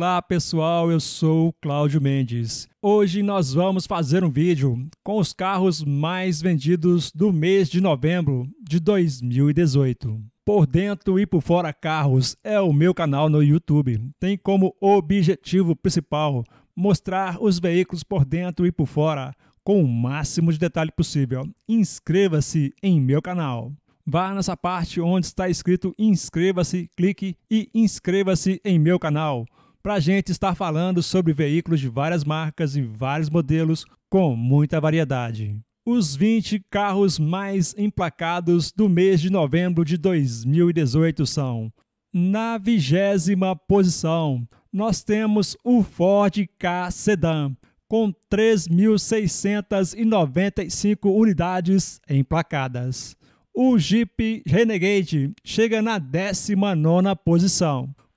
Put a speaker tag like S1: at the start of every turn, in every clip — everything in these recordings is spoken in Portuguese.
S1: Olá pessoal, eu sou o Cláudio Mendes. Hoje nós vamos fazer um vídeo com os carros mais vendidos do mês de novembro de 2018. Por dentro e por fora carros é o meu canal no YouTube. Tem como objetivo principal mostrar os veículos por dentro e por fora com o máximo de detalhe possível. Inscreva-se em meu canal vá nessa parte onde está escrito inscreva-se, clique e inscreva-se em meu canal para a gente estar falando sobre veículos de várias marcas e vários modelos com muita variedade. Os 20 carros mais emplacados do mês de novembro de 2018 são. Na vigésima posição, nós temos o Ford K Sedan, com 3.695 unidades emplacadas. O Jeep Renegade chega na 19 nona posição,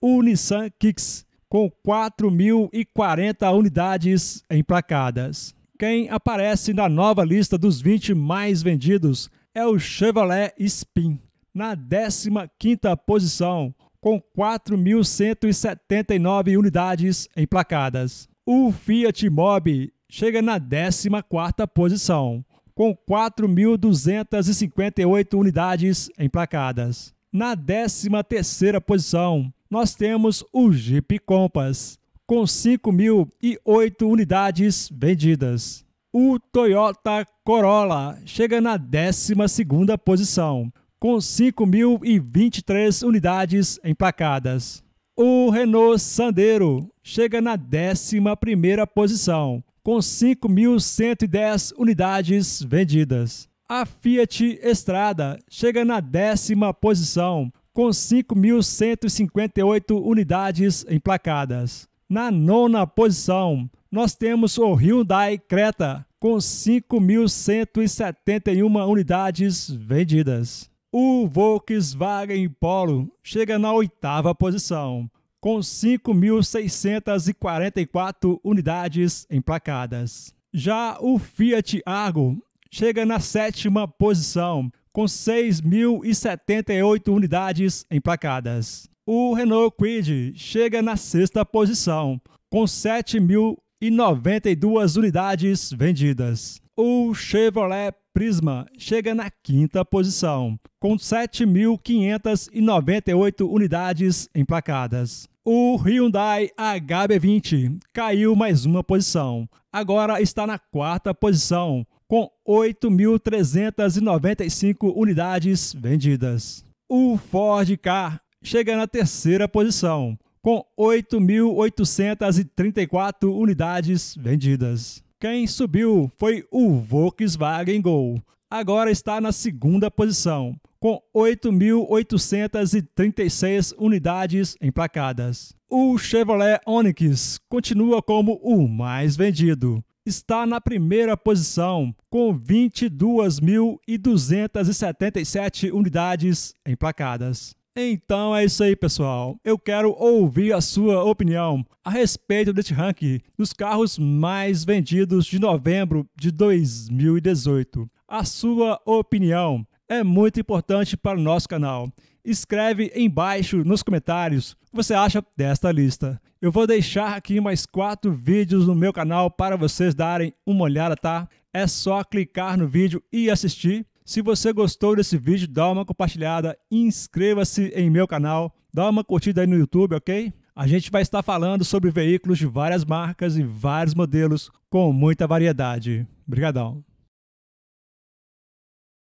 S1: o Nissan Kicks, com 4.040 unidades emplacadas. Quem aparece na nova lista dos 20 mais vendidos é o Chevrolet Spin, na 15ª posição, com 4.179 unidades emplacadas. O Fiat Mobi chega na 14ª posição, com 4.258 unidades emplacadas. Na 13ª posição, nós temos o Jeep Compass, com 5.008 unidades vendidas. O Toyota Corolla chega na 12ª posição, com 5.023 unidades emplacadas. O Renault Sandero chega na 11ª posição, com 5.110 unidades vendidas. A Fiat Estrada chega na décima posição, com 5.158 unidades emplacadas. Na nona posição, nós temos o Hyundai Creta, com 5.171 unidades vendidas. O Volkswagen Polo chega na oitava posição, com 5.644 unidades emplacadas. Já o Fiat Argo chega na sétima posição, com 6.078 unidades emplacadas. O Renault Quid chega na sexta posição, com 7.092 unidades vendidas. O Chevrolet Prisma chega na quinta posição, com 7.598 unidades emplacadas. O Hyundai HB20 caiu mais uma posição, agora está na quarta posição, com 8.395 unidades vendidas. O Ford Car chega na terceira posição, com 8.834 unidades vendidas. Quem subiu foi o Volkswagen Gol. Agora está na segunda posição, com 8.836 unidades emplacadas. O Chevrolet Onix continua como o mais vendido, está na primeira posição, com 22.277 unidades emplacadas. Então é isso aí, pessoal. Eu quero ouvir a sua opinião a respeito deste ranking dos carros mais vendidos de novembro de 2018. A sua opinião é muito importante para o nosso canal. Escreve embaixo nos comentários o que você acha desta lista. Eu vou deixar aqui mais quatro vídeos no meu canal para vocês darem uma olhada, tá? É só clicar no vídeo e assistir. Se você gostou desse vídeo, dá uma compartilhada, inscreva-se em meu canal, dá uma curtida aí no YouTube, ok? A gente vai estar falando sobre veículos de várias marcas e vários modelos com muita variedade. Obrigadão!